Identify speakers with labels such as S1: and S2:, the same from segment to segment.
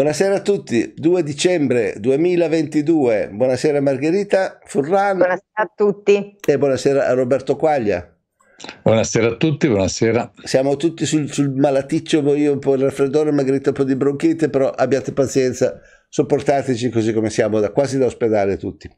S1: Buonasera a tutti, 2 dicembre 2022. Buonasera Margherita Furrano. Buonasera a tutti. E buonasera a Roberto Quaglia.
S2: Buonasera a tutti, buonasera.
S1: Siamo tutti sul, sul malaticcio, io un po' il raffreddore, Margherita un po' di bronchite, però abbiate pazienza, sopportateci così come siamo, da, quasi da ospedale tutti.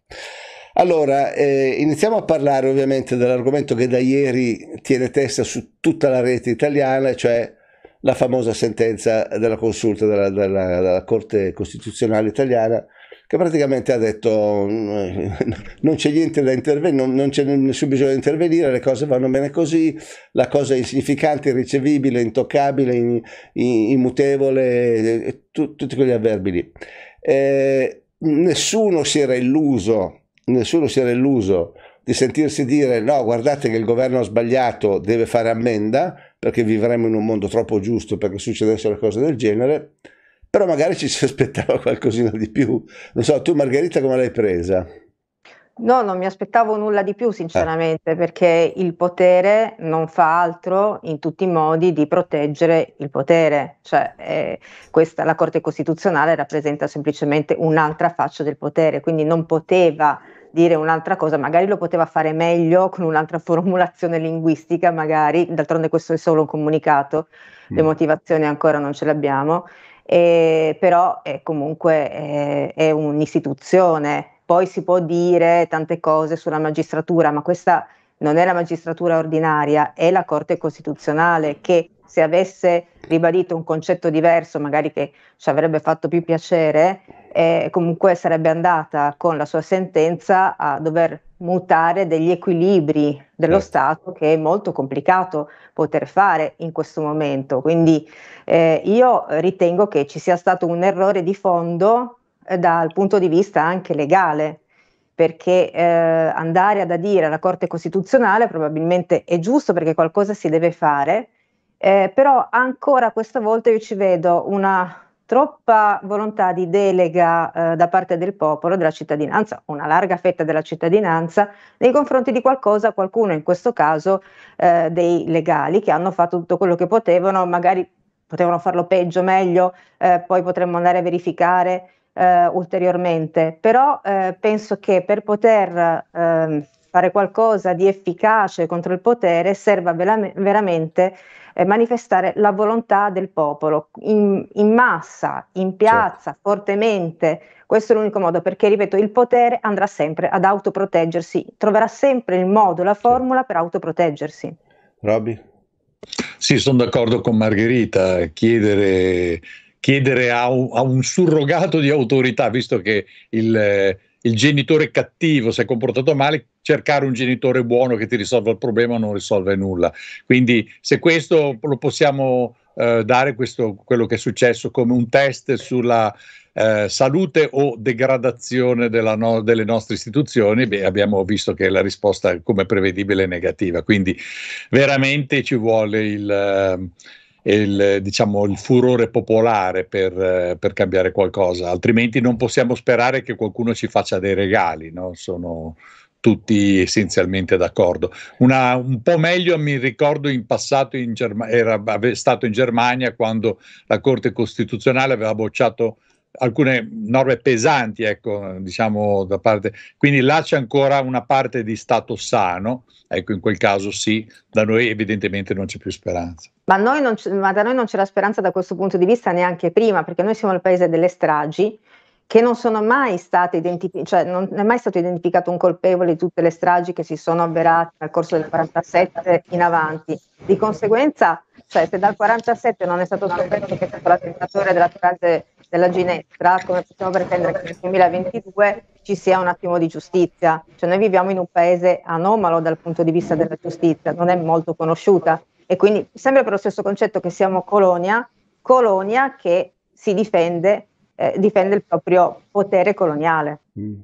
S1: Allora, eh, iniziamo a parlare ovviamente dell'argomento che da ieri tiene testa su tutta la rete italiana, cioè la famosa sentenza della consulta della, della, della Corte Costituzionale italiana che praticamente ha detto mm, non c'è niente da intervenire, non, non c'è nessun bisogno di intervenire, le cose vanno bene così, la cosa è insignificante, irricevibile, intoccabile, immutevole, tu, tutti quegli avverbi lì. Eh, nessuno si era illuso, nessuno si era illuso di sentirsi dire no, guardate che il governo ha sbagliato, deve fare ammenda, perché vivremmo in un mondo troppo giusto perché succedessero cose del genere, però magari ci si aspettava qualcosina di più. Non so, tu Margherita come l'hai presa?
S3: No, non mi aspettavo nulla di più, sinceramente, ah. perché il potere non fa altro in tutti i modi di proteggere il potere. Cioè, eh, questa, la Corte Costituzionale rappresenta semplicemente un'altra faccia del potere, quindi non poteva dire un'altra cosa, magari lo poteva fare meglio con un'altra formulazione linguistica, magari, d'altronde questo è solo un comunicato, mm. le motivazioni ancora non ce le abbiamo, eh, però è comunque è, eh, è un'istituzione, poi si può dire tante cose sulla magistratura, ma questa non è la magistratura ordinaria, è la Corte Costituzionale che se avesse ribadito un concetto diverso, magari che ci avrebbe fatto più piacere, eh, comunque sarebbe andata con la sua sentenza a dover mutare degli equilibri dello certo. Stato che è molto complicato poter fare in questo momento. Quindi eh, io ritengo che ci sia stato un errore di fondo eh, dal punto di vista anche legale, perché eh, andare ad adire alla Corte Costituzionale probabilmente è giusto perché qualcosa si deve fare, eh, però ancora questa volta io ci vedo una troppa volontà di delega eh, da parte del popolo, della cittadinanza, una larga fetta della cittadinanza, nei confronti di qualcosa, qualcuno, in questo caso eh, dei legali, che hanno fatto tutto quello che potevano, magari potevano farlo peggio, meglio, eh, poi potremmo andare a verificare eh, ulteriormente, però eh, penso che per poter ehm, fare qualcosa di efficace contro il potere serva vera- veramente eh, manifestare la volontà del popolo in, in massa, in piazza, certo. fortemente. Questo è l'unico modo perché, ripeto, il potere andrà sempre ad autoproteggersi, troverà sempre il modo, la formula per autoproteggersi.
S2: Robby? Sì, sono d'accordo con Margherita, chiedere, chiedere a, un, a, un, surrogato di autorità, visto che il il genitore cattivo si è comportato male, cercare un genitore buono che ti risolva il problema non risolve nulla. Quindi se questo lo possiamo eh, dare, questo, quello che è successo, come un test sulla eh, salute o degradazione no, delle nostre istituzioni, beh, abbiamo visto che la risposta, come prevedibile, è negativa. Quindi veramente ci vuole il... Eh, il, diciamo, il furore popolare per, eh, per, cambiare qualcosa, altrimenti non possiamo sperare che qualcuno ci faccia dei regali, no? sono tutti essenzialmente d'accordo. Una, un po' meglio mi ricordo in passato in Germa- era stato in Germania quando la Corte Costituzionale aveva bocciato alcune norme pesanti, ecco, diciamo da parte. Quindi là c'è ancora una parte di stato sano, ecco, in quel caso sì, da noi evidentemente non c'è più speranza.
S3: Ma, non, ma da noi non c'era speranza da questo punto di vista neanche prima, perché noi siamo il paese delle stragi che non sono mai state identificate, cioè non è mai stato identificato un colpevole di tutte le stragi che si sono avverate nel corso del 47 in avanti. Di conseguenza, cioè, se dal 47 non è stato scoperto che è stato l'attentatore della torre della ginestra, come possiamo pretendere che nel 2022 ci sia un attimo di giustizia? Cioè noi viviamo in un paese anomalo dal punto di vista della giustizia, non è molto conosciuta e quindi sempre per lo stesso concetto che siamo colonia, colonia che si difende, eh, difende il proprio potere coloniale.
S1: Mm.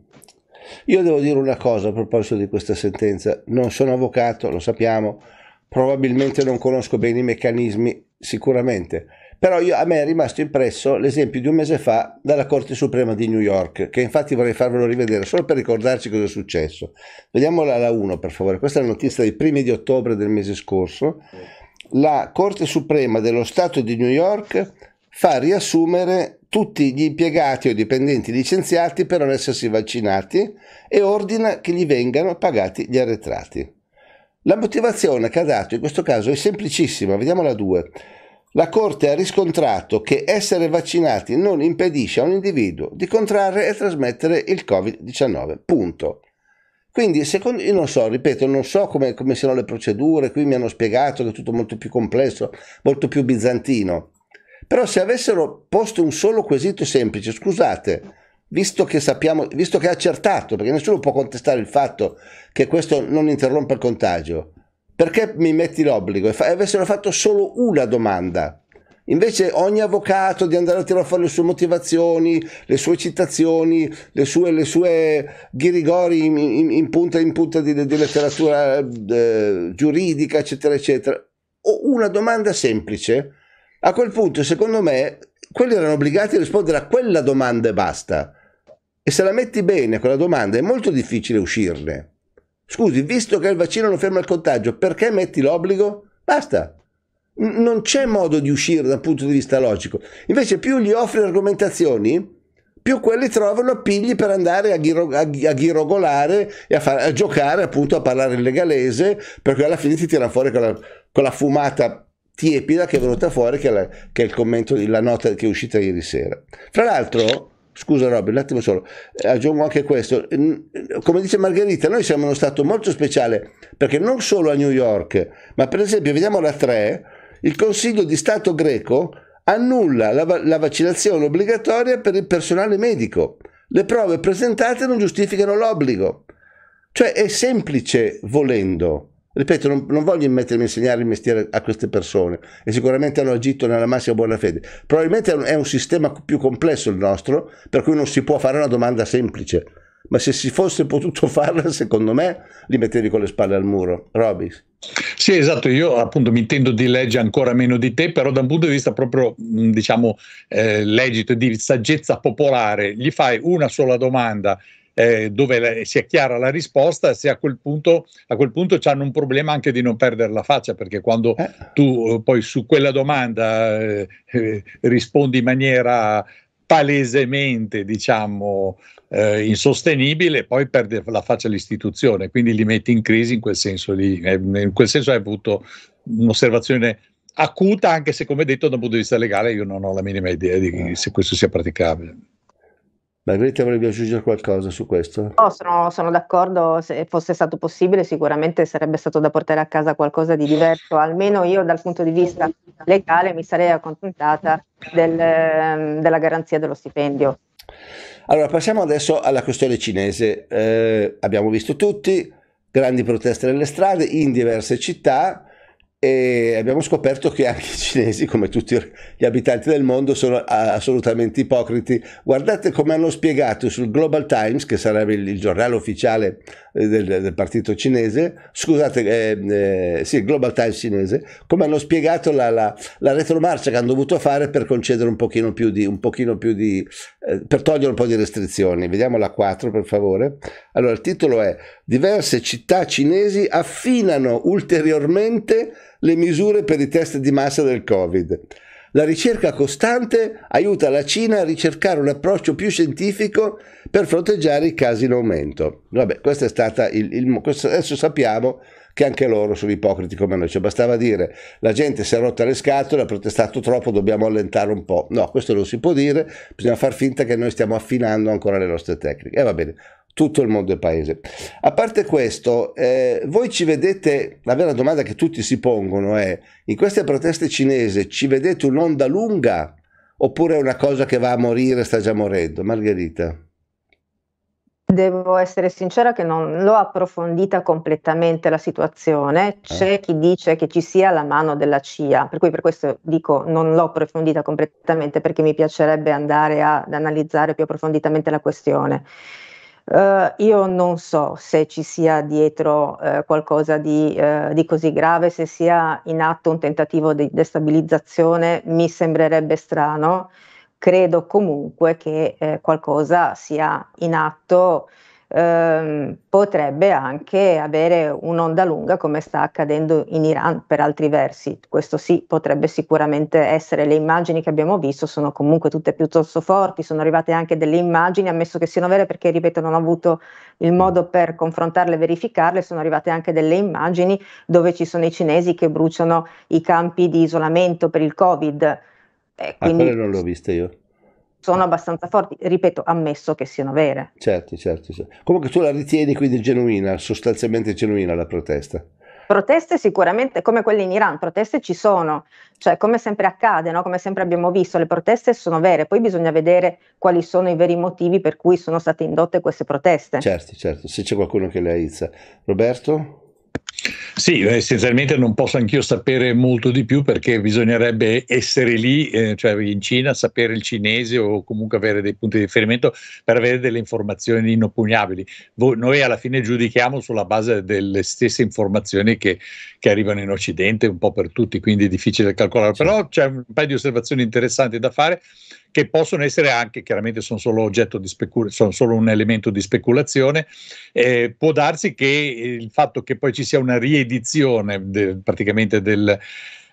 S1: Io devo dire una cosa a proposito di questa sentenza, non sono avvocato, lo sappiamo, probabilmente non conosco bene i meccanismi, sicuramente però io, a me è rimasto impresso l'esempio di un mese fa dalla Corte Suprema di New York, che infatti vorrei farvelo rivedere solo per ricordarci cosa è successo. Vediamola alla 1 per favore, questa è la notizia dei primi di ottobre del mese scorso. La Corte Suprema dello Stato di New York fa riassumere tutti gli impiegati o dipendenti licenziati per non essersi vaccinati e ordina che gli vengano pagati gli arretrati. La motivazione che ha dato in questo caso è semplicissima, vediamo la 2 la Corte ha riscontrato che essere vaccinati non impedisce a un individuo di contrarre e trasmettere il Covid-19. Punto. Quindi, secondo, io non so, ripeto, non so come, come, siano le procedure, qui mi hanno spiegato che è tutto molto più complesso, molto più bizantino. Però se avessero posto un solo quesito semplice, scusate, visto che sappiamo, visto che è accertato, perché nessuno può contestare il fatto che questo non interrompa il contagio, perché mi metti l'obbligo? E, fa- e avessero fatto solo una domanda. Invece ogni avvocato di andare a tirare fuori le sue motivazioni, le sue citazioni, le sue, le sue ghirigori in, in, in, punta in punta di, di letteratura eh, giuridica, eccetera, eccetera. O una domanda semplice. A quel punto, secondo me, quelli erano obbligati a rispondere a quella domanda e basta. E se la metti bene quella domanda è molto difficile uscirne. Scusi, visto che il vaccino non ferma il contagio, perché metti l'obbligo? Basta. Non c'è modo di uscire dal punto di vista logico. Invece più gli offri argomentazioni, più quelli trovano appigli per andare a, ghiro, a, a ghirogolare e a, far, a, giocare appunto a parlare il legalese, perché alla fine ti tira fuori quella, quella fumata tiepida che è venuta fuori, che è, la, che è il commento, la nota che è uscita ieri sera. Fra l'altro, scusa Robby, un attimo solo, eh, aggiungo anche questo, come dice Margherita, noi siamo uno Stato molto speciale perché non solo a New York, ma per esempio, vediamo la 3, il Consiglio di Stato greco annulla la, la vaccinazione obbligatoria per il personale medico, le prove presentate non giustificano l'obbligo, cioè è semplice volendo. Ripeto, non, non, voglio mettermi a insegnare il mestiere a queste persone e sicuramente hanno agito nella massima buona fede. Probabilmente è un, è un, sistema più complesso il nostro, per cui non si può fare una domanda semplice. Ma se si fosse potuto farla, secondo me, li mettevi con le spalle al muro. Robis.
S2: Sì, esatto, io appunto mi intendo di legge ancora meno di te, però da un punto di vista proprio, diciamo, eh, legito e di saggezza popolare, gli fai una sola domanda eh, dove la, è chiara la risposta, se a quel punto, a quel punto hanno un problema anche di non perdere la faccia, perché quando eh. tu eh, poi su quella domanda eh, eh, rispondi in maniera palesemente, diciamo, insostenibile, poi perde la faccia l'istituzione, quindi li metti in crisi in quel senso lì. In quel senso hai avuto un'osservazione acuta, anche se come detto dal punto di vista legale io non ho la minima idea di
S1: se questo sia praticabile. Margherita, volevi aggiungere qualcosa su questo?
S3: No, sono, sono, d'accordo, se fosse stato possibile sicuramente sarebbe stato da portare a casa qualcosa di diverso, almeno io dal punto di vista legale mi sarei accontentata del, ehm, della garanzia dello stipendio.
S1: Allora, passiamo adesso alla questione cinese. Eh, abbiamo visto tutti grandi proteste nelle strade in diverse città, e abbiamo scoperto che anche i cinesi, come tutti gli abitanti del mondo, sono assolutamente ipocriti. Guardate come hanno spiegato sul Global Times, che sarebbe il giornale ufficiale eh, del, del partito cinese, scusate, eh, eh, sì, Global Times cinese, come hanno spiegato la, la, la, retromarcia che hanno dovuto fare per concedere un pochino più di, pochino più di eh, per togliere un po' di restrizioni. Vediamo la 4 per favore. Allora il titolo è Diverse città cinesi affinano ulteriormente le misure per i test di massa del Covid. La ricerca costante aiuta la Cina a ricercare un approccio più scientifico per fronteggiare i casi in aumento. Vabbè, questo è stato il, il questo adesso sappiamo che anche loro sono ipocriti come noi. Cioè bastava dire la gente si è rotta le scatole, ha protestato troppo, dobbiamo allentare un po'. No, questo non si può dire, bisogna far finta che noi stiamo affinando ancora le nostre tecniche. E va bene, tutto il mondo e paese. A parte questo, eh, voi ci vedete, la vera domanda che tutti si pongono è, in queste proteste cinese ci vedete un'onda lunga oppure è una cosa che va a morire, sta già morendo? Margherita.
S3: Devo essere sincera che non l'ho approfondita completamente la situazione, eh. c'è chi dice che ci sia la mano della CIA, per cui per questo dico non l'ho approfondita completamente perché mi piacerebbe andare a, ad analizzare più approfonditamente la questione. Uh, io non so se ci sia dietro uh, qualcosa di, uh, di, così grave, se sia in atto un tentativo di destabilizzazione, mi sembrerebbe strano credo comunque che eh, qualcosa sia in atto, ehm, potrebbe anche avere un'onda lunga come sta accadendo in Iran per altri versi. Questo sì, potrebbe sicuramente essere. Le immagini che abbiamo visto sono comunque tutte piuttosto forti, sono arrivate anche delle immagini, ammesso che siano vere perché, ripeto, non ho avuto il modo per confrontarle e verificarle, sono arrivate anche delle immagini dove ci sono i cinesi che bruciano i campi di isolamento per il Covid eh, ah, quindi ah,
S1: non l'ho vista io.
S3: Sono abbastanza forti, ripeto, ammesso che siano vere.
S1: Certo, certo, certo. Comunque tu la ritieni quindi genuina, sostanzialmente genuina la protesta.
S3: Proteste sicuramente, come quelle in Iran, proteste ci sono, cioè come sempre accade, no? come sempre abbiamo visto, le proteste sono vere, poi bisogna vedere quali sono i veri motivi per cui sono state indotte queste proteste. Certo, certo,
S2: se c'è qualcuno che le aizza. Roberto? Sì, eh, essenzialmente non posso anch'io sapere molto di più perché bisognerebbe essere lì, eh, cioè in Cina, sapere il cinese o comunque avere dei punti di riferimento per avere delle informazioni inoppugnabili. noi alla fine giudichiamo sulla base delle stesse informazioni che, che, arrivano in Occidente, un po' per tutti, quindi è difficile calcolare. Sì. Però c'è un paio di osservazioni interessanti da fare che possono essere anche, chiaramente sono solo oggetto di speculazione, sono solo un elemento di speculazione. Eh, può darsi che il fatto che poi ci sia sia una riedizione de, praticamente del,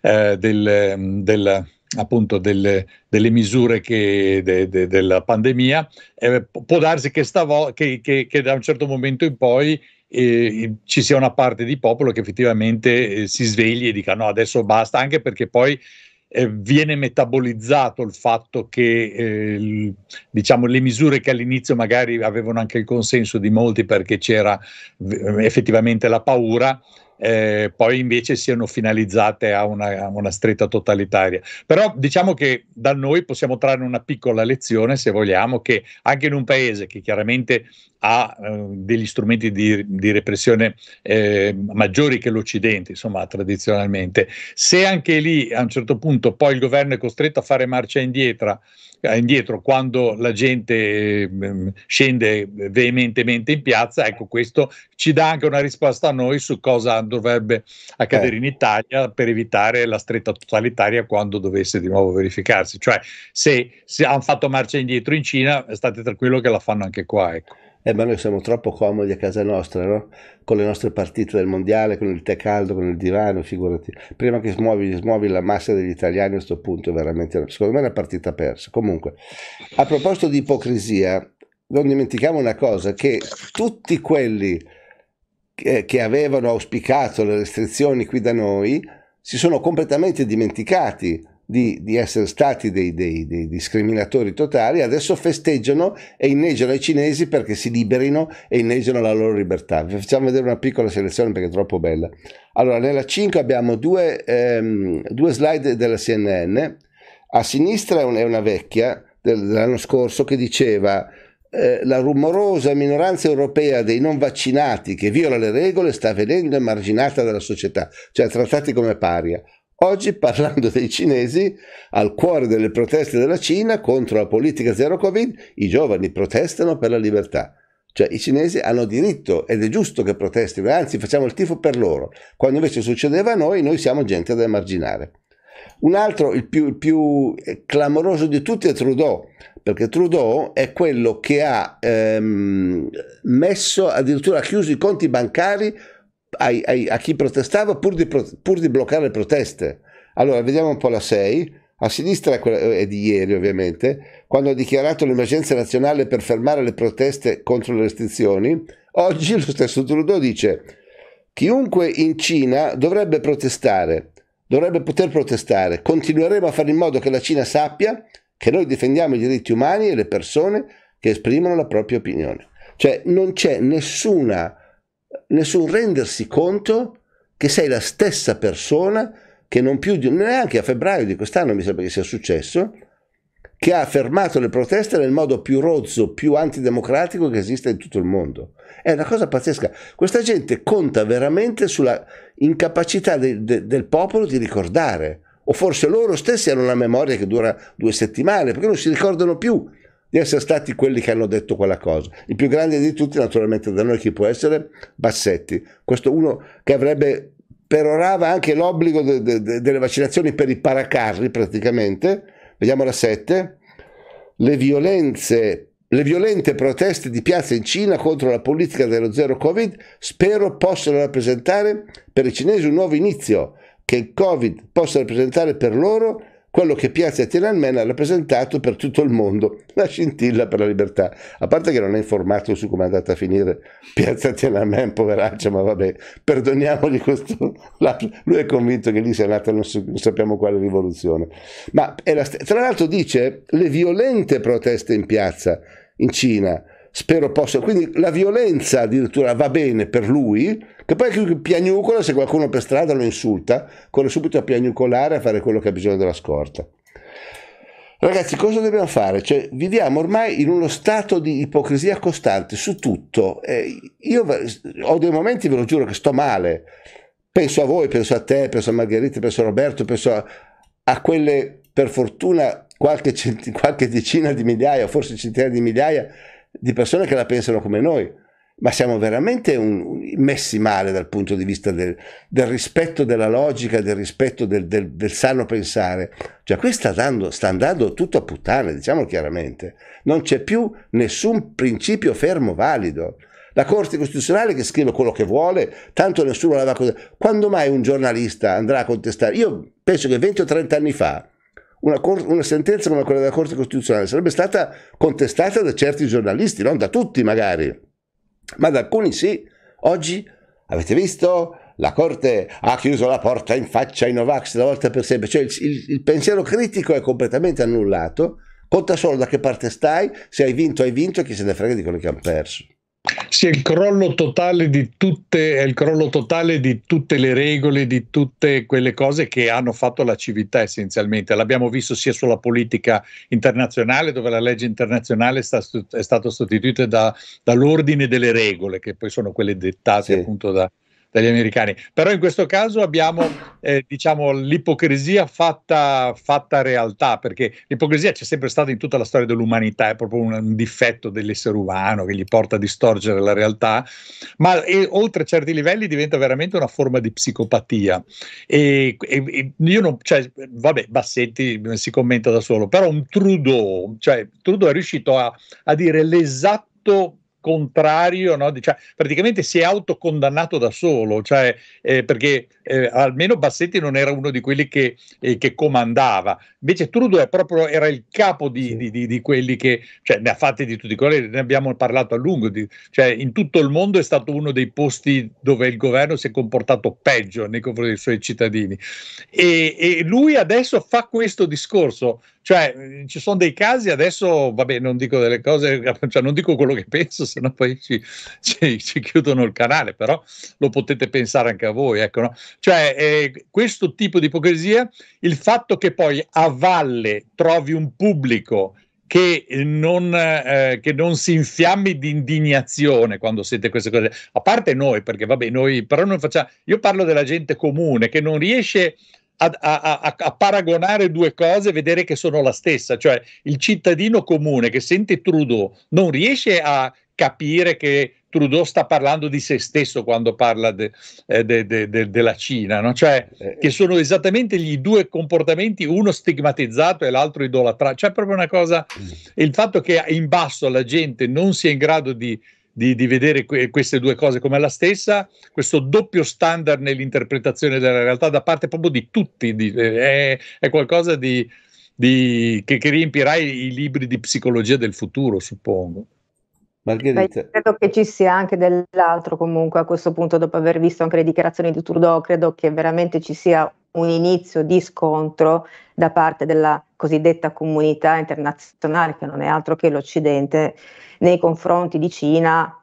S2: eh, del, del appunto del, delle misure che, de, de, della pandemia, eh, può darsi che, stavo, che, che, che, da un certo momento in poi eh, ci sia una parte di popolo che effettivamente eh, si svegli e dica no, adesso basta, anche perché poi eh, viene metabolizzato il fatto che eh, diciamo, le misure che all'inizio magari avevano anche il consenso di molti perché c'era effettivamente la paura, eh, poi invece siano finalizzate a una, a una, stretta totalitaria. Però diciamo che da noi possiamo trarre una piccola lezione, se vogliamo, che anche in un paese che chiaramente ha eh, degli strumenti di, di repressione eh, maggiori che l'Occidente, insomma, tradizionalmente, se anche lì a un certo punto poi il governo è costretto a fare marcia indietro eh, indietro quando la gente ehm, scende veementemente in piazza, ecco questo ci dà anche una risposta a noi su cosa dovrebbe accadere eh. in Italia per evitare la stretta totalitaria quando dovesse di nuovo verificarsi, cioè se, se hanno fatto marcia indietro in Cina state tranquillo che la fanno anche qua. Ecco eh, ma noi siamo troppo comodi
S1: a casa nostra, no? con le nostre partite del mondiale, con il tè caldo, con il divano, figurati. Prima che smuovi, smuovi la massa degli italiani a questo punto veramente, secondo me è una partita persa. Comunque, a proposito di ipocrisia, non dimentichiamo una cosa, che tutti quelli che, che avevano auspicato le restrizioni qui da noi si sono completamente dimenticati di, di essere stati dei, dei, dei, discriminatori totali, adesso festeggiano e inneggiano ai cinesi perché si liberino e inneggiano la loro libertà. Vi facciamo vedere una piccola selezione perché è troppo bella. Allora, nella 5 abbiamo due, ehm, due slide della CNN. A sinistra è una vecchia dell'anno scorso che diceva eh, la rumorosa minoranza europea dei non vaccinati che viola le regole sta venendo emarginata dalla società, cioè trattati come paria. Oggi, parlando dei cinesi, al cuore delle proteste della Cina contro la politica zero Covid, i giovani protestano per la libertà. Cioè i cinesi hanno diritto ed è giusto che protestino, anzi facciamo il tifo per loro. Quando invece succedeva a noi, noi siamo gente da emarginare. Un altro, il più, il più eh, clamoroso di tutti, è Trudeau, perché Trudeau è quello che ha ehm, messo, addirittura ha chiuso i conti bancari ai, ai, a chi protestava pur di, pur di, bloccare le proteste. Allora, vediamo un po' la 6. A sinistra è di ieri, ovviamente, quando ha dichiarato l'emergenza nazionale per fermare le proteste contro le restrizioni. Oggi lo stesso Trudeau dice: Chiunque in Cina dovrebbe protestare, dovrebbe poter protestare. Continueremo a fare in modo che la Cina sappia che noi difendiamo i diritti umani e le persone che esprimono la propria opinione. Cioè, non c'è nessuna nessun rendersi conto che sei la stessa persona che non più di, neanche a febbraio di quest'anno mi sembra che sia successo, che ha fermato le proteste nel modo più rozzo, più antidemocratico che esista in tutto il mondo. È una cosa pazzesca. Questa gente conta veramente sulla incapacità de, de, del popolo di ricordare, o forse loro stessi hanno una memoria che dura due settimane, perché non si ricordano più di essere stati quelli che hanno detto quella cosa. Il più grande di tutti, naturalmente, da noi chi può essere? Bassetti. Questo uno che avrebbe perorava anche l'obbligo de, de, de, delle vaccinazioni per i paracarri, praticamente. Vediamo la 7. Le violenze le violente proteste di piazza in Cina contro la politica dello zero Covid spero possano rappresentare per i cinesi un nuovo inizio, che il Covid possa rappresentare per loro quello che Piazza Tiananmen ha rappresentato per tutto il mondo, la scintilla per la libertà. A parte che non è informato su come è andata a finire Piazza Tiananmen, poveraccia, ma vabbè, perdoniamogli questo. Lui è convinto che lì sia nata non, sappiamo quale rivoluzione. Ma la tra l'altro dice le violente proteste in piazza in Cina spero possa. Quindi la violenza addirittura va bene per lui, che poi piagnucola se qualcuno per strada lo insulta, corre subito a piagnucolare a fare quello che ha bisogno della scorta. Ragazzi, cosa dobbiamo fare? Cioè, viviamo ormai in uno stato di ipocrisia costante su tutto. Eh, io ho dei momenti, ve lo giuro, che sto male. Penso a voi, penso a te, penso a Margherita, penso a Roberto, penso a, a quelle, per fortuna, qualche, centi, qualche decina di migliaia, forse centinaia di migliaia, di persone che la pensano come noi, ma siamo veramente un, messi male dal punto di vista del, del rispetto della logica, del rispetto del, del, del sano pensare. Cioè qui sta, dando, sta andando tutto a puttane, diciamolo chiaramente. Non c'è più nessun principio fermo valido. La Corte Costituzionale che scrive quello che vuole, tanto nessuno la va a Quando mai un giornalista andrà a contestare? Io penso che 20 o 30 anni fa una, cor- una, sentenza come quella della Corte Costituzionale sarebbe stata contestata da certi giornalisti, non da tutti magari, ma da alcuni sì. Oggi avete visto? La Corte ha chiuso la porta in faccia ai Novax una volta per sempre, cioè il, il, il pensiero critico è completamente annullato, conta solo da che parte stai, se hai vinto hai vinto e chi se ne frega di quelli che hanno perso.
S2: Sì, è il crollo totale di tutte, è il crollo totale di tutte le regole, di tutte quelle cose che hanno fatto la civiltà essenzialmente. L'abbiamo visto sia sulla politica internazionale, dove la legge internazionale sta, è stata sostituita da, dall'ordine delle regole, che poi sono quelle dettate sì. appunto da, dagli americani. Però in questo caso abbiamo eh, diciamo, l'ipocrisia fatta, fatta, realtà, perché l'ipocrisia c'è sempre stata in tutta la storia dell'umanità, è proprio un, un difetto dell'essere umano che gli porta a distorgere la realtà, ma e, oltre certi livelli diventa veramente una forma di psicopatia. E, e, e io non, cioè, vabbè, Bassetti si commenta da solo, però un Trudeau, cioè Trudeau è riuscito a, a dire l'esatto contrario, no? Dic- cioè, praticamente si è autocondannato da solo, cioè, eh, perché eh, almeno Bassetti non era uno di quelli che, eh, che comandava, invece Trudeau è proprio, era il capo di, di, di, di quelli che, cioè, ne ha fatti di tutti i colori, ne abbiamo parlato a lungo, cioè, in tutto il mondo è stato uno dei posti dove il governo si è comportato peggio nei confronti dei suoi cittadini e, e lui adesso fa questo discorso, cioè eh, ci sono dei casi adesso, vabbè non dico delle cose, cioè, non dico quello che penso, sennò poi ci, ci, ci chiudono il canale, però lo potete pensare anche a voi, ecco, no? Cioè, eh, questo tipo di ipocrisia, il fatto che poi a valle trovi un pubblico che non, eh, che non, si infiammi di indignazione quando sente queste cose, a parte noi, perché vabbè, noi però non facciamo, io parlo della gente comune che non riesce a, a, a, paragonare due cose e vedere che sono la stessa, cioè il cittadino comune che sente Trudeau non riesce a capire che Trudeau sta parlando di se stesso quando parla de, eh, de, de, della Cina, no? cioè eh, eh. che sono esattamente gli due comportamenti, uno stigmatizzato e l'altro idolatrato, cioè proprio una cosa, mm. il fatto che in basso la gente non sia in grado di di, di vedere que- queste due cose come la stessa, questo doppio standard nell'interpretazione della realtà da parte proprio di tutti, di, eh, è, è, qualcosa di, di, che, che riempirà i, i libri di psicologia del futuro, suppongo. Margherita.
S3: credo che ci sia anche dell'altro comunque a questo punto, dopo aver visto anche le dichiarazioni di Trudeau, credo che veramente ci sia un inizio di scontro da parte della cosiddetta comunità internazionale, che non è altro che l'Occidente, nei confronti di Cina,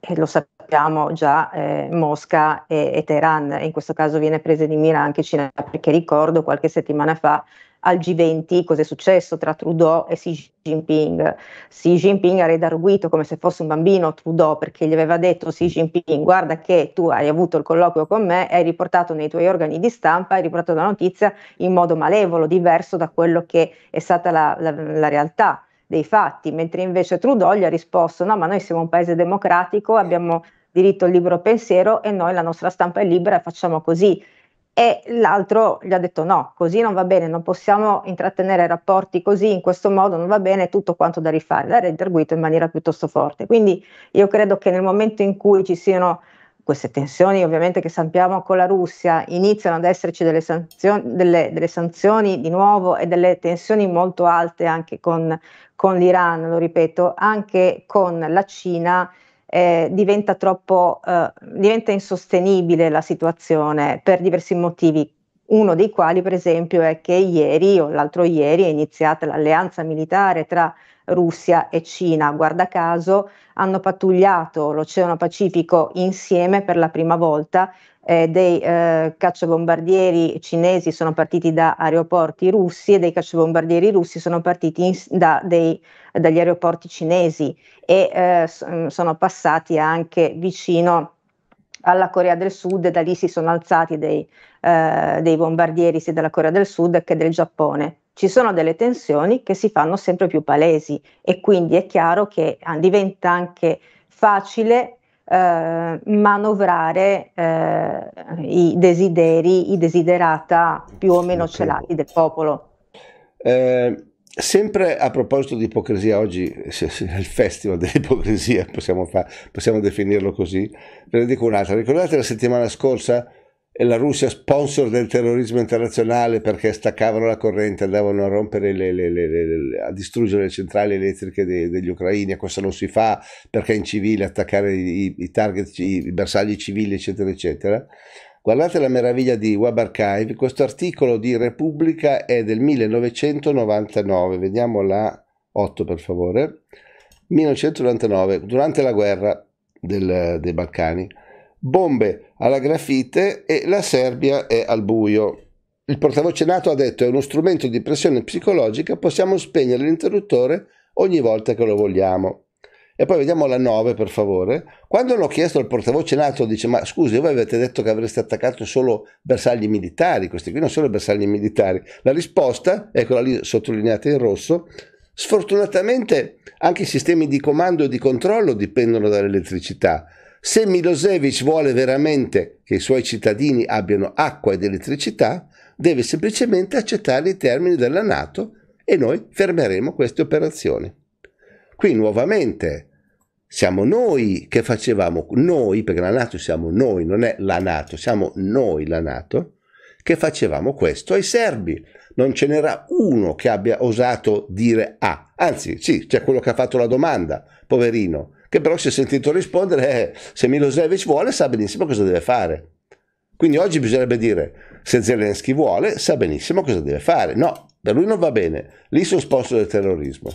S3: e lo sappiamo già, eh, Mosca e, e Teheran. In questo caso viene presa di mira anche Cina, perché ricordo qualche settimana fa al G20 cosa è successo tra Trudeau e Xi Jinping. Xi Jinping ha redarguito come se fosse un bambino Trudeau perché gli aveva detto Xi Jinping guarda che tu hai avuto il colloquio con me, hai riportato nei tuoi organi di stampa, hai riportato la notizia in modo malevolo, diverso da quello che è stata la, la, la realtà dei fatti, mentre invece Trudeau gli ha risposto no ma noi siamo un paese democratico, abbiamo diritto al libero pensiero e noi la nostra stampa è libera e facciamo così e l'altro gli ha detto no, così non va bene, non possiamo intrattenere rapporti così, in questo modo non va bene, tutto quanto da rifare, l'ha redarguito in maniera piuttosto forte. Quindi io credo che nel momento in cui ci siano queste tensioni ovviamente che sappiamo con la Russia, iniziano ad esserci delle sanzioni, delle, delle sanzioni di nuovo e delle tensioni molto alte anche con, con l'Iran, lo ripeto, anche con la Cina eh, diventa troppo, eh, diventa insostenibile la situazione per diversi motivi. Uno dei quali, per esempio, è che ieri o l'altro ieri è iniziata l'alleanza militare tra Russia e Cina. Guarda caso, hanno pattugliato l'Oceano Pacifico insieme per la prima volta. Eh, dei eh, cacciabombardieri cinesi sono partiti da aeroporti russi e dei cacciabombardieri russi sono partiti in, da, dei, dagli aeroporti cinesi e eh, mm, sono passati anche vicino alla Corea del Sud e da lì si sono alzati dei, eh, dei bombardieri sia della Corea del Sud che del Giappone ci sono delle tensioni che si fanno sempre più palesi e quindi è chiaro che ah, diventa anche facile eh, manovrare eh, i desideri, i desiderata più o meno celati del popolo.
S1: Eh, sempre a proposito di ipocrisia, oggi è il festival dell'ipocrisia, possiamo, fa, possiamo definirlo così, ve ne dico un'altra. Ricordate la settimana scorsa la Russia sponsor del terrorismo internazionale perché staccavano la corrente, andavano a rompere le, le, le, a distruggere le centrali elettriche de, degli ucraini, questo non si fa perché è incivile attaccare i, i target, i bersagli civili, eccetera, eccetera. Guardate la meraviglia di Web Archive, questo articolo di Repubblica è del 1999, vediamo la 8 per favore, 1999, durante la guerra del, dei Balcani bombe alla grafite e la Serbia è al buio. Il portavoce NATO ha detto è uno strumento di pressione psicologica, possiamo spegnere l'interruttore ogni volta che lo vogliamo. E poi vediamo la 9 per favore. Quando l'ho chiesto al portavoce NATO, dice ma scusi, voi avete detto che avreste attaccato solo bersagli militari, questi qui non sono bersagli militari. La risposta, eccola lì sottolineata in rosso, sfortunatamente anche i sistemi di comando e di controllo dipendono dall'elettricità se Milosevic vuole veramente che i suoi cittadini abbiano acqua ed elettricità, deve semplicemente accettare i termini della Nato e noi fermeremo queste operazioni. Qui nuovamente siamo noi che facevamo, noi, perché la Nato siamo noi, non è la Nato, siamo noi la Nato, che facevamo questo ai serbi. Non ce n'era uno che abbia osato dire A. Ah. Anzi, sì, c'è quello che ha fatto la domanda, poverino, che però si è sentito rispondere eh, se Milosevic vuole sa benissimo cosa deve fare. Quindi oggi bisognerebbe dire se Zelensky vuole sa benissimo cosa deve fare. No, per lui non va bene, lì sono sposto del terrorismo.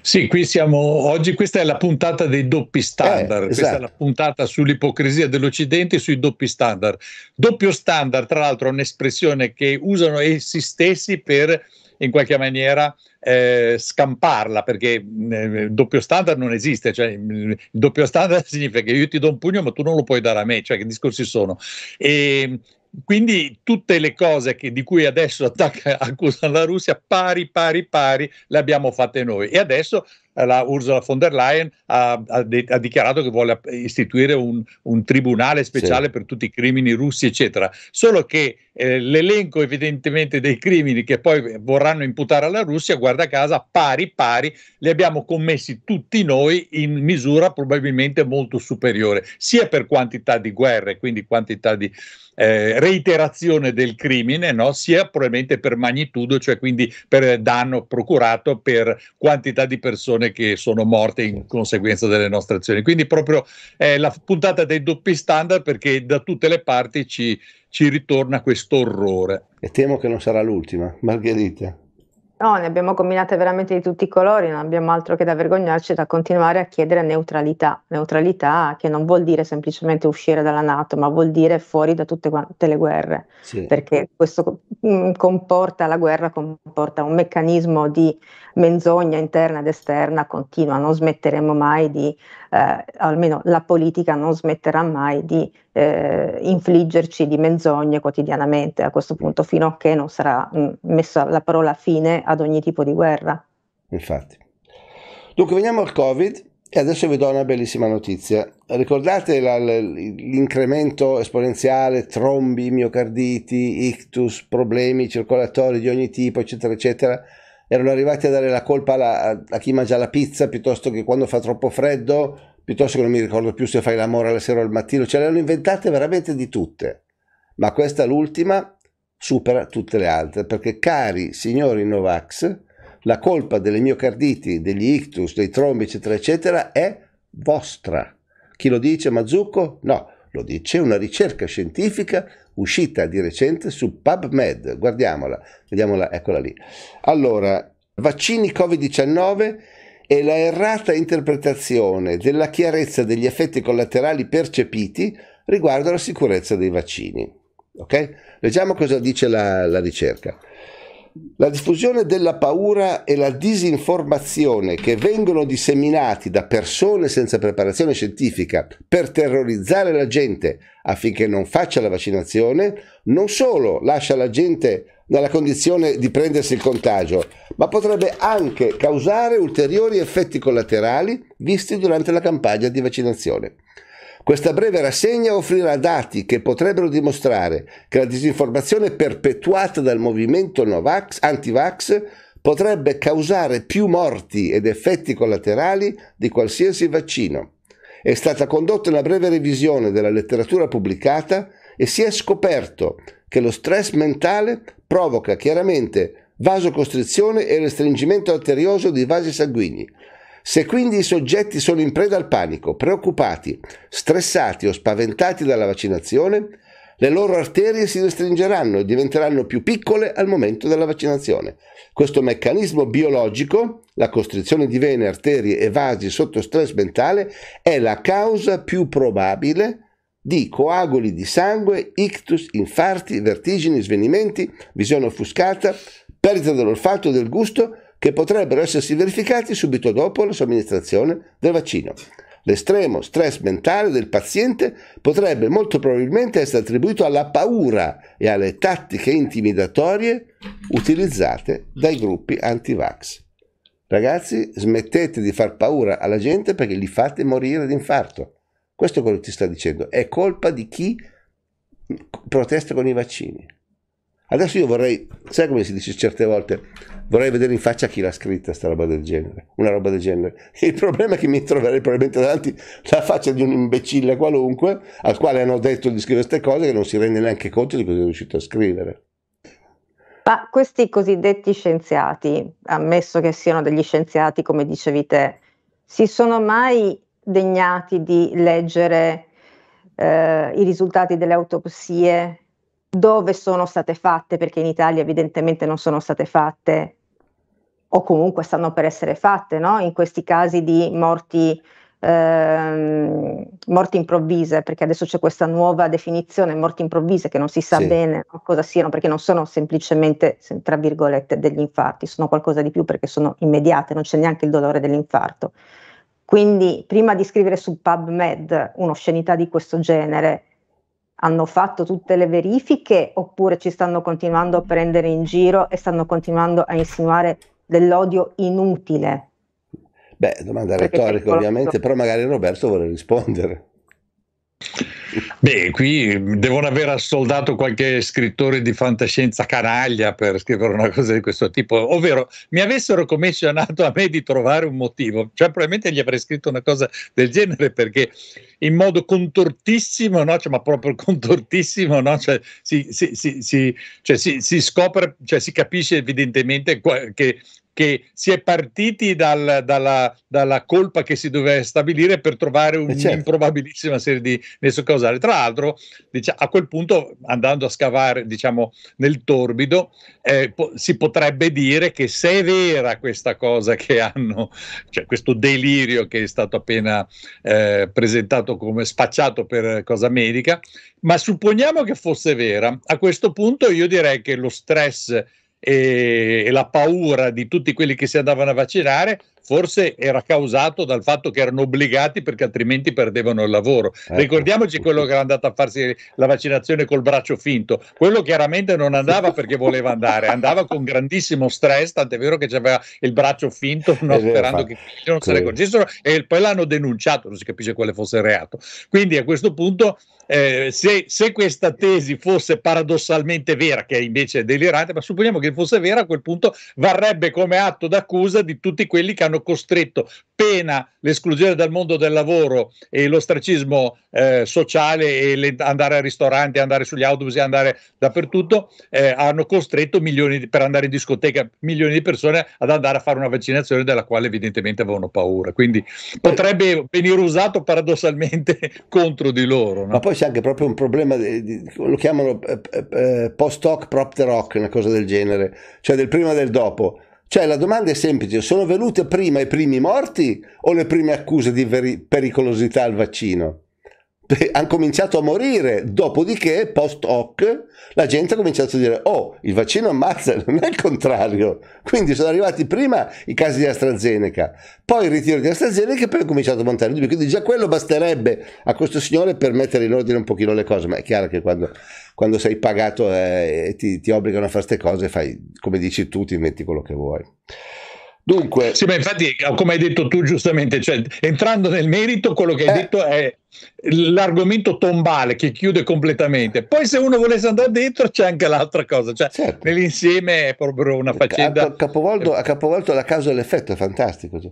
S2: Sì, qui siamo oggi, questa è la puntata dei doppi standard, eh, esatto. questa è esatto. la puntata sull'ipocrisia dell'Occidente e sui doppi standard. Doppio standard, tra l'altro, è un'espressione che usano essi stessi per in qualche maniera eh, scamparla, perché eh, il doppio standard non esiste, cioè il doppio standard significa che io ti do un pugno ma tu non lo puoi dare a me, cioè che discorsi sono. E, quindi tutte le cose che, di cui adesso attacca, accusano la Russia, pari, pari, pari, le abbiamo fatte noi. E adesso la Ursula von der Leyen ha, ha, de- ha dichiarato che vuole istituire un, un tribunale speciale sì. per tutti i crimini russi, eccetera. Solo che eh, l'elenco evidentemente dei crimini che poi vorranno imputare alla Russia, guarda casa, pari pari, li abbiamo commessi tutti noi in misura probabilmente molto superiore, sia per quantità di guerre, quindi quantità di eh, reiterazione del crimine, no? sia probabilmente per magnitudo, cioè quindi per danno procurato per quantità di persone persone che sono morte in conseguenza delle nostre azioni. Quindi proprio è la puntata dei doppi standard perché da tutte le parti ci, ci ritorna questo orrore. E temo che non sarà l'ultima. Margherita.
S3: No, ne abbiamo combinate veramente di tutti i colori, non abbiamo altro che da vergognarci da continuare a chiedere neutralità, neutralità che non vuol dire semplicemente uscire dalla Nato, ma vuol dire fuori da tutte quante le guerre, sì. perché questo mm, comporta la guerra, comporta un meccanismo di menzogna interna ed esterna continua, non smetteremo mai di eh, almeno la politica non smetterà mai di eh, infliggerci di menzogne quotidianamente a questo punto, fino a che non sarà mm, messa la parola fine ad ogni tipo di guerra.
S1: Infatti. Dunque veniamo al Covid e adesso vi do una bellissima notizia. Ricordate la, l'incremento esponenziale, trombi, miocarditi, ictus, problemi circolatori di ogni tipo, eccetera, eccetera erano arrivati a dare la colpa alla, a, chi mangia la pizza piuttosto che quando fa troppo freddo, piuttosto che non mi ricordo più se fai l'amore alla sera o al mattino, ce le hanno inventate veramente di tutte, ma questa l'ultima supera tutte le altre, perché cari signori Novax, la colpa delle miocarditi, degli ictus, dei trombi, eccetera, eccetera, è vostra. Chi lo dice Mazzucco? No, lo dice una ricerca scientifica uscita di recente su PubMed. Guardiamola, vediamola, eccola lì. Allora, vaccini Covid-19 e la errata interpretazione della chiarezza degli effetti collaterali percepiti riguardo alla sicurezza dei vaccini. Ok? Leggiamo cosa dice la, la ricerca. La diffusione della paura e la disinformazione che vengono disseminati da persone senza preparazione scientifica per terrorizzare la gente affinché non faccia la vaccinazione, non solo lascia la gente nella condizione di prendersi il contagio, ma potrebbe anche causare ulteriori effetti collaterali visti durante la campagna di vaccinazione. Questa breve rassegna offrirà dati che potrebbero dimostrare che la disinformazione perpetuata dal movimento Novax, anti-vax potrebbe causare più morti ed effetti collaterali di qualsiasi vaccino. È stata condotta una breve revisione della letteratura pubblicata e si è scoperto che lo stress mentale provoca chiaramente vasocostrizione e restringimento arterioso di vasi sanguigni, se quindi i soggetti sono in preda al panico, preoccupati, stressati o spaventati dalla vaccinazione, le loro arterie si restringeranno e diventeranno più piccole al momento della vaccinazione. Questo meccanismo biologico, la costrizione di vene, arterie e vasi sotto stress mentale, è la causa più probabile di coaguli di sangue, ictus, infarti, vertigini, svenimenti, visione offuscata, perdita dell'olfatto e del gusto che potrebbero essersi verificati subito dopo la somministrazione del vaccino. L'estremo stress mentale del paziente potrebbe molto probabilmente essere attribuito alla paura e alle tattiche intimidatorie utilizzate dai gruppi anti-vax. Ragazzi, smettete di far paura alla gente perché li fate morire di infarto. Questo è quello che ti sta dicendo. È colpa di chi protesta con i vaccini. Adesso io vorrei, sai come si dice certe volte, vorrei vedere in faccia chi l'ha scritta sta roba del genere, una roba del genere. Il problema è che mi troverei probabilmente davanti la faccia di un imbecille qualunque, al quale hanno detto di scrivere queste cose che non si rende neanche conto di cosa è riuscito a scrivere.
S3: Ma questi cosiddetti scienziati, ammesso che siano degli scienziati come dicevi te, si sono mai degnati di leggere eh, i risultati delle autopsie dove sono state fatte, perché in Italia evidentemente non sono state fatte o comunque stanno per essere fatte, no? in questi casi di morti, ehm, morti improvvise, perché adesso c'è questa nuova definizione, morti improvvise, che non si sa sì. bene cosa siano, perché non sono semplicemente, tra virgolette, degli infarti, sono qualcosa di più perché sono immediate, non c'è neanche il dolore dell'infarto. Quindi prima di scrivere su PubMed un'oscenità di questo genere, hanno fatto tutte le verifiche oppure ci stanno continuando a mm. prendere in giro e stanno continuando a insinuare dell'odio inutile?
S1: Beh, domanda retorica ovviamente, però magari Roberto vuole rispondere.
S2: Beh, qui devono aver assoldato qualche scrittore di fantascienza canaglia per scrivere una cosa di questo tipo, ovvero mi avessero commissionato a me di trovare un motivo, cioè probabilmente gli avrei scritto una cosa del genere perché in modo contortissimo, no? cioè, ma proprio contortissimo, no? cioè, si, si, si, cioè, si, scopre, cioè, si capisce evidentemente che che si è partiti dal, dalla, dalla, colpa che si doveva stabilire per trovare eh, certo. un'improbabilissima serie di nesso causale. Tra l'altro, diciamo, a quel punto, andando a scavare diciamo, nel torbido, eh, po- si potrebbe dire che se è vera questa cosa che hanno, cioè questo delirio che è stato appena eh, presentato come spacciato per cosa medica, ma supponiamo che fosse vera, a questo punto io direi che lo stress e, la paura di tutti quelli che si andavano a vaccinare forse era causato dal fatto che erano obbligati perché altrimenti perdevano il lavoro. Ecco. Ricordiamoci quello che era andato a farsi la vaccinazione col braccio finto, quello chiaramente non andava perché voleva andare, andava con grandissimo stress, tant'è vero che aveva il braccio finto no, eh, sperando che non se ne accorgessero e poi l'hanno denunciato, non si capisce quale fosse il reato. Quindi a questo punto eh, se, se, questa tesi fosse paradossalmente vera, che è invece è delirante, ma supponiamo che fosse vera, a quel punto varrebbe come atto d'accusa di tutti quelli che hanno hanno costretto, pena l'esclusione dal mondo del lavoro e l'ostracismo eh, sociale e le, andare al ristorante, andare sugli autobus e andare dappertutto, eh, hanno costretto milioni di, per andare in discoteca milioni di persone ad andare a fare una vaccinazione della quale evidentemente avevano paura. Quindi potrebbe venire usato paradossalmente contro di loro. No?
S1: Ma poi c'è anche proprio un problema, di, di, lo chiamano eh, eh, eh post hoc prop the rock, una cosa del genere, cioè del prima e del dopo cioè la domanda è semplice, sono venute prima i primi morti o le prime accuse di pericolosità al vaccino? hanno cominciato a morire, dopodiché post hoc la gente ha cominciato a dire oh il vaccino ammazza, non è il contrario, quindi sono arrivati prima i casi di AstraZeneca, poi il ritiro di AstraZeneca e poi ha cominciato a montare il dubbio, quindi già quello basterebbe a questo signore per mettere in ordine un pochino le cose, ma è chiaro che quando, quando sei pagato eh, ti, ti obbligano a fare queste cose fai come dici tu, ti metti quello che vuoi.
S2: Dunque, sì, beh, infatti, come hai detto tu giustamente, cioè, entrando nel merito, quello che hai eh. detto è l'argomento tombale che chiude completamente. Poi, se uno volesse andare dentro, c'è anche l'altra cosa. Cioè, certo. Nell'insieme è proprio una faccenda. A capovolto, a capovolto la
S1: causa e l'effetto è fantastico. Cioè.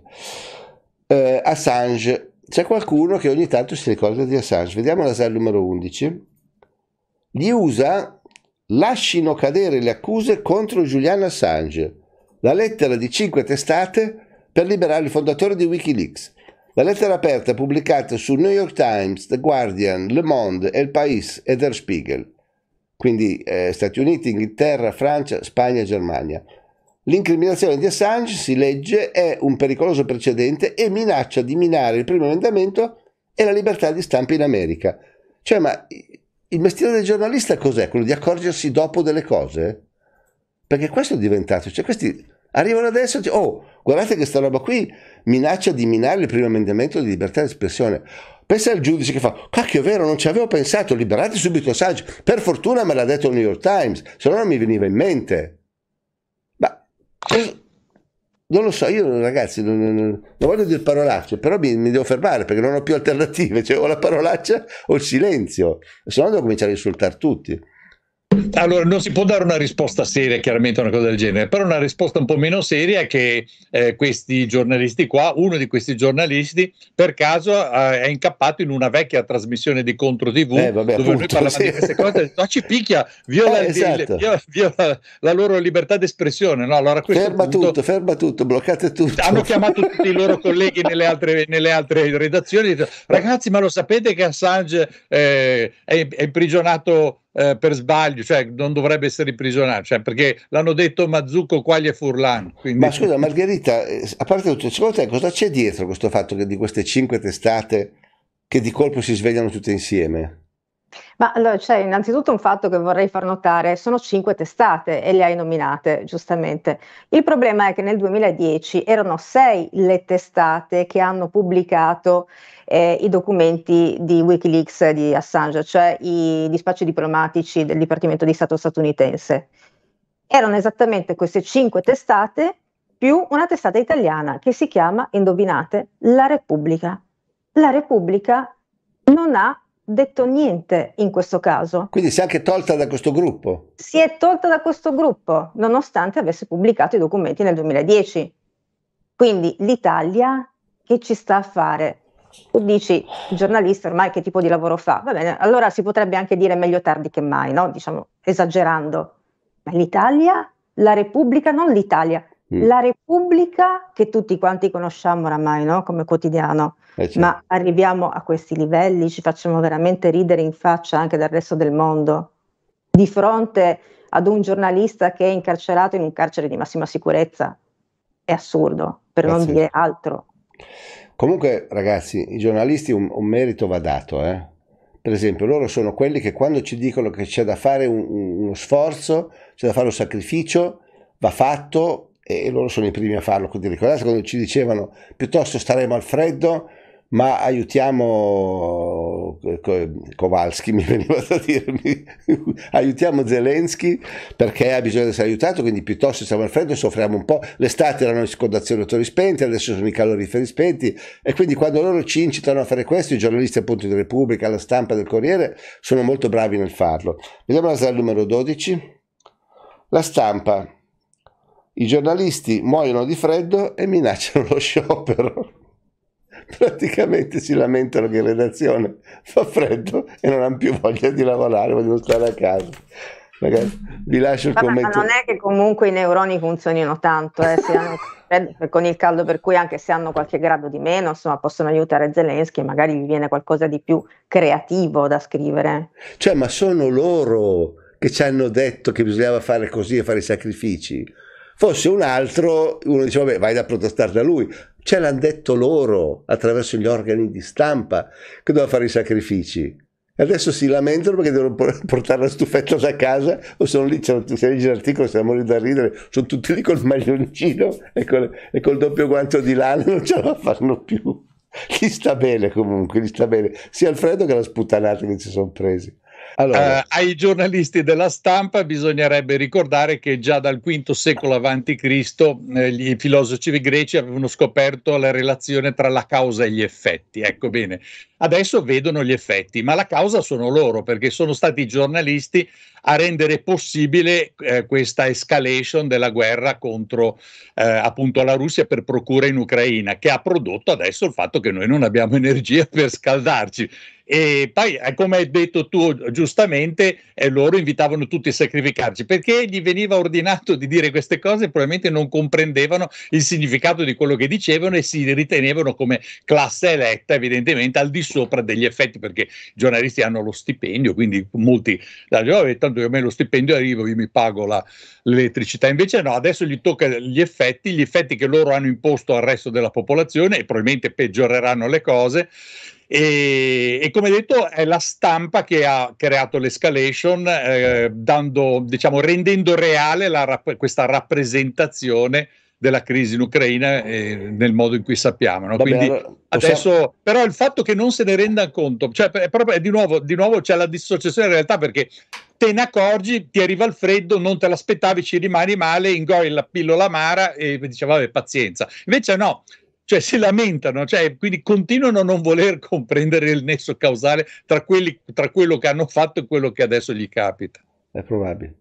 S1: Eh, Assange, c'è qualcuno che ogni tanto si ricorda di Assange. Vediamo la slide numero 11. Gli USA lasciano cadere le accuse contro Julian Assange la lettera di cinque testate per liberare il fondatore di Wikileaks. La lettera aperta è pubblicata su New York Times, The Guardian, Le Monde, El País e Der Spiegel. Quindi eh, Stati Uniti, Inghilterra, Francia, Spagna e Germania. L'incriminazione di Assange, si legge, è un pericoloso precedente e minaccia di minare il primo emendamento e la libertà di stampa in America. Cioè, ma il mestiere del giornalista cos'è? Quello di accorgersi dopo delle cose? Perché questo è diventato, cioè questi Arrivano adesso oh, guardate che sta roba qui minaccia di minare il primo emendamento di libertà di espressione. Pensa al giudice che fa, cacchio è vero, non ci avevo pensato, liberate subito Assange. Per fortuna me l'ha detto il New York Times, se no non mi veniva in mente. Ma non lo so, io ragazzi non, non, non voglio dire parolacce, però mi, mi, devo fermare perché non ho più alternative, cioè o la parolaccia o il silenzio, se no devo cominciare a insultare tutti.
S2: Allora, non si può dare una risposta seria, chiaramente, a una cosa del genere, però una risposta un po' meno seria è che eh, questi giornalisti qua, uno di questi giornalisti, per caso eh, è incappato in una vecchia trasmissione di contro TV eh, vabbè, dove appunto, noi parlavamo sì. di queste cose, ma ci picchia, viola, eh, esatto. il, viola, viola, la loro libertà d'espressione. No? Allora, ferma punto, tutto, ferma tutto, bloccate tutto. Hanno chiamato tutti i loro colleghi nelle altre, nelle altre redazioni e detto, ragazzi, ma lo sapete che Assange eh, è, è imprigionato eh, per sbaglio, cioè non dovrebbe essere imprigionato, cioè, perché l'hanno detto Mazzucco, Quaglia e Furlan. Quindi... Ma scusa Margherita,
S1: eh, a parte tutto, secondo te cosa c'è dietro questo fatto che di queste cinque testate che di colpo si svegliano tutte insieme?
S3: Ma allora, c'è innanzitutto un fatto che vorrei far notare, sono cinque testate e le hai nominate giustamente. Il problema è che nel 2010 erano sei le testate che hanno pubblicato eh, i documenti di Wikileaks di Assange, cioè i dispacci diplomatici del Dipartimento di Stato statunitense. Erano esattamente queste cinque testate più una testata italiana che si chiama, indovinate, La Repubblica. La Repubblica non ha detto niente in questo caso.
S1: Quindi si è anche tolta da questo gruppo?
S3: Si è tolta da questo gruppo, nonostante avesse pubblicato i documenti nel 2010. Quindi l'Italia che ci sta a fare? tu dici, giornalista ormai che tipo di lavoro fa? Va bene, allora si potrebbe anche dire meglio tardi che mai, no? Diciamo, esagerando. Ma l'Italia, la Repubblica, non l'Italia, mm. la Repubblica che tutti quanti conosciamo oramai, no? Come quotidiano. Eh certo. Ma arriviamo a questi livelli, ci facciamo veramente ridere in faccia anche dal resto del mondo. Di fronte ad un giornalista che è incarcerato in un carcere di massima sicurezza. È assurdo, per Grazie. Eh, non dire altro.
S1: Comunque, ragazzi, i giornalisti un, un merito va dato, eh? Per esempio, loro sono quelli che quando ci dicono che c'è da fare un, uno sforzo, c'è da fare un sacrificio, va fatto e loro sono i primi a farlo. Quindi ricordate quando ci dicevano piuttosto staremo al freddo ma aiutiamo eh, Kowalski, mi veniva da dirmi, aiutiamo Zelensky perché ha bisogno di essere aiutato, quindi piuttosto siamo al freddo e soffriamo un po'. L'estate erano i condizionatori spenti, adesso sono i caloriferi spenti e quindi quando loro ci incitano a fare questo, i giornalisti appunto di Repubblica, la stampa del Corriere, sono molto bravi nel farlo. Vediamo la slide numero 12. La stampa. I giornalisti muoiono di freddo e minacciano lo sciopero praticamente si lamentano che in redazione fa freddo e non hanno più voglia di lavorare, vogliono stare a casa. Magari vi lascio il Vabbè, commento. Ma non è
S3: che comunque i neuroni funzionino tanto, eh, siano, con il caldo, per cui anche se hanno qualche grado di meno, insomma, possono aiutare Zelensky, magari gli viene qualcosa di più creativo da scrivere.
S1: Cioè, ma sono loro che ci hanno detto che bisognava fare così e fare i sacrifici Fosse un altro, uno diceva, vabbè, vai da protestare da lui. Ce l'hanno detto loro attraverso gli organi di stampa che doveva fare i sacrifici. E adesso si lamentano perché devono portare la stufetta da casa o sono lì, se leggi l'articolo stiamo lì da ridere, sono tutti lì col maglioncino e col, e col doppio guanto di lana, non ce la fanno più. Gli sta bene comunque, gli sta bene, sia il freddo che la sputtanata che ci sono presi.
S2: Allora. Eh, ai giornalisti della stampa bisognerebbe ricordare che già dal V secolo a.C. Eh, i filosofi greci avevano scoperto la relazione tra la causa e gli effetti. Ecco bene, adesso vedono gli effetti, ma la causa sono loro perché sono stati i giornalisti a rendere possibile eh, questa escalation della guerra contro eh, appunto la Russia per procura in Ucraina, che ha prodotto adesso il fatto che noi non abbiamo energia per scaldarci. E poi, eh, come hai detto tu giustamente, eh, loro invitavano tutti a sacrificarci perché gli veniva ordinato di dire queste cose, probabilmente non comprendevano il significato di quello che dicevano e si ritenevano come classe eletta, evidentemente al di sopra sopra degli effetti perché i giornalisti hanno lo stipendio, quindi molti dicono, oh, tanto che a me lo stipendio arriva, io mi pago la, l'elettricità, invece no, adesso gli tocca gli effetti, gli effetti che loro hanno imposto al resto della popolazione e probabilmente peggioreranno le cose. E, e, come detto è la stampa che ha creato l'escalation eh, dando, diciamo, rendendo reale la, questa rappresentazione della crisi in Ucraina eh, nel modo in cui sappiamo. No? Quindi Vabbè, adesso, possiamo... però il fatto che non se ne renda conto, cioè è proprio, è di, nuovo, di nuovo c'è la dissociazione in realtà perché te ne accorgi, ti arriva il freddo, non te l'aspettavi, ci rimani male, ingoi la pillola amara e dice vabbè pazienza. Invece no, cioè si lamentano, cioè, quindi continuano a non voler comprendere il nesso causale tra, quelli, tra quello che hanno fatto e quello che adesso gli capita.
S1: È probabile.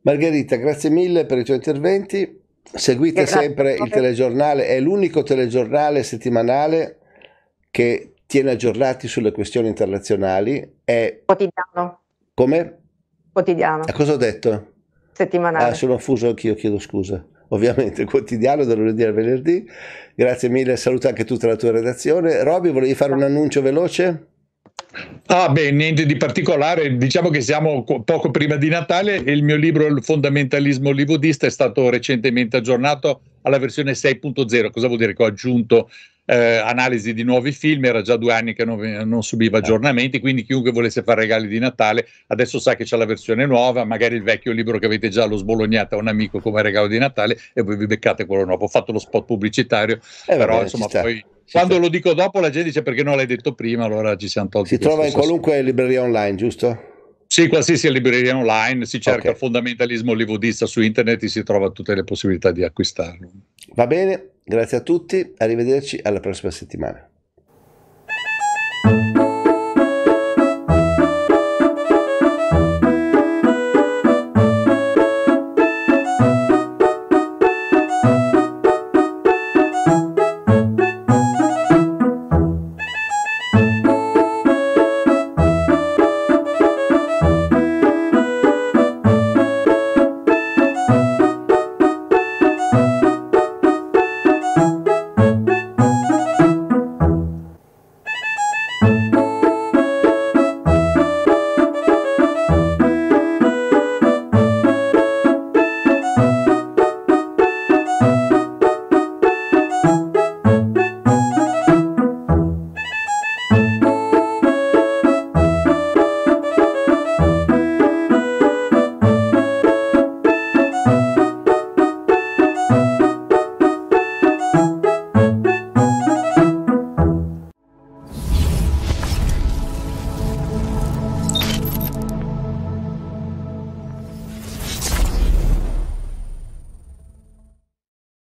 S1: Margherita, grazie mille per i tuoi interventi. Seguite Grazie. Esatto. sempre il telegiornale, è l'unico telegiornale settimanale che tiene aggiornati sulle questioni internazionali. È... Quotidiano. Come? Quotidiano. A cosa ho detto? Settimanale. Ah, sono fuso anch'io, chiedo scusa. Ovviamente quotidiano da lunedì al venerdì. Grazie mille, saluta anche tutta la tua redazione. Roby, volevi fare un annuncio veloce?
S2: Ah beh, niente di particolare, diciamo che siamo poco prima di Natale e il mio libro Il fondamentalismo hollywoodista è stato recentemente aggiornato alla versione 6.0, cosa vuol dire che ho aggiunto eh, analisi di nuovi film, era già due anni che non, eh, non, subiva certo. aggiornamenti, quindi chiunque volesse fare regali di Natale adesso sa che c'è la versione nuova, magari il vecchio libro che avete già lo sbolognate a un amico come regalo di Natale e voi vi beccate quello nuovo. Ho fatto lo spot pubblicitario, eh, però bene, insomma poi... Quando lo dico dopo la gente dice perché non l'hai detto prima, allora ci siamo tolti. Si trova in
S1: qualunque libreria online, giusto?
S2: Sì, qualsiasi libreria online, si cerca okay. fondamentalismo hollywoodista su internet e si trova tutte le possibilità di acquistarlo.
S1: Va bene, grazie a tutti, arrivederci alla prossima settimana.